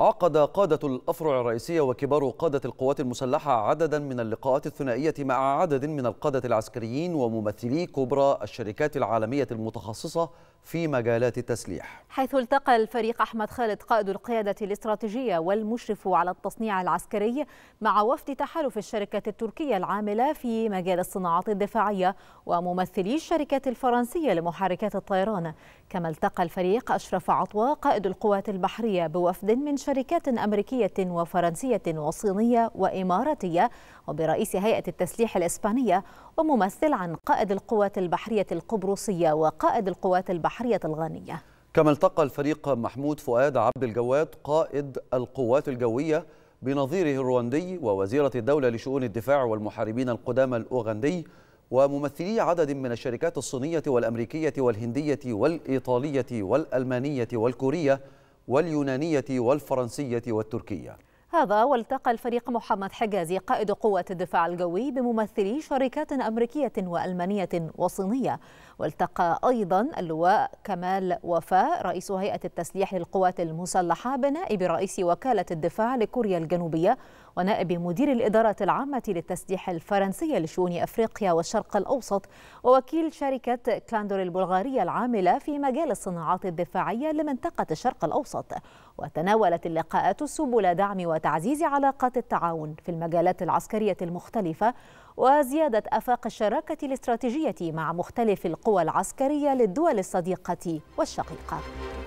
عقد قادة الأفرع الرئيسية وكبار قادة القوات المسلحة عددا من اللقاءات الثنائية مع عدد من القادة العسكريين وممثلي كبرى الشركات العالمية المتخصصة في مجالات التسليح حيث التقى الفريق أحمد خالد قائد القيادة الاستراتيجية والمشرف على التصنيع العسكري مع وفد تحالف الشركة التركية العاملة في مجال الصناعات الدفاعية وممثلي الشركة الفرنسية لمحركات الطيران كما التقى الفريق أشرف عطوة قائد القوات البحرية بوفد من شركات أمريكية وفرنسية وصينية وإماراتية وبرئيس هيئة التسليح الإسبانية وممثل عن قائد القوات البحرية القبرصية وقائد القوات البحرية البحرية الغانية كما التقى الفريق محمود فؤاد عبد الجواد قائد القوات الجوية بنظيره الرواندي ووزيرة الدولة لشؤون الدفاع والمحاربين القدامى الأوغندي وممثلي عدد من الشركات الصينية والأمريكية والهندية والإيطالية والألمانية والكورية واليونانية والفرنسية والتركية هذا والتقى الفريق محمد حجازي قائد قوة الدفاع الجوي بممثلي شركات أمريكية وألمانية وصينية والتقى أيضا اللواء كمال وفاء رئيس هيئة التسليح للقوات المسلحة بنائب رئيس وكالة الدفاع لكوريا الجنوبية ونائب مدير الإدارة العامة للتسليح الفرنسية لشؤون أفريقيا والشرق الأوسط ووكيل شركة كلاندور البلغارية العاملة في مجال الصناعات الدفاعية لمنطقة الشرق الأوسط وتناولت اللقاءات سبل دعم وتعزيز علاقات التعاون في المجالات العسكرية المختلفة وزيادة آفاق الشراكة الاستراتيجية مع مختلف القوى العسكرية للدول الصديقة والشقيقة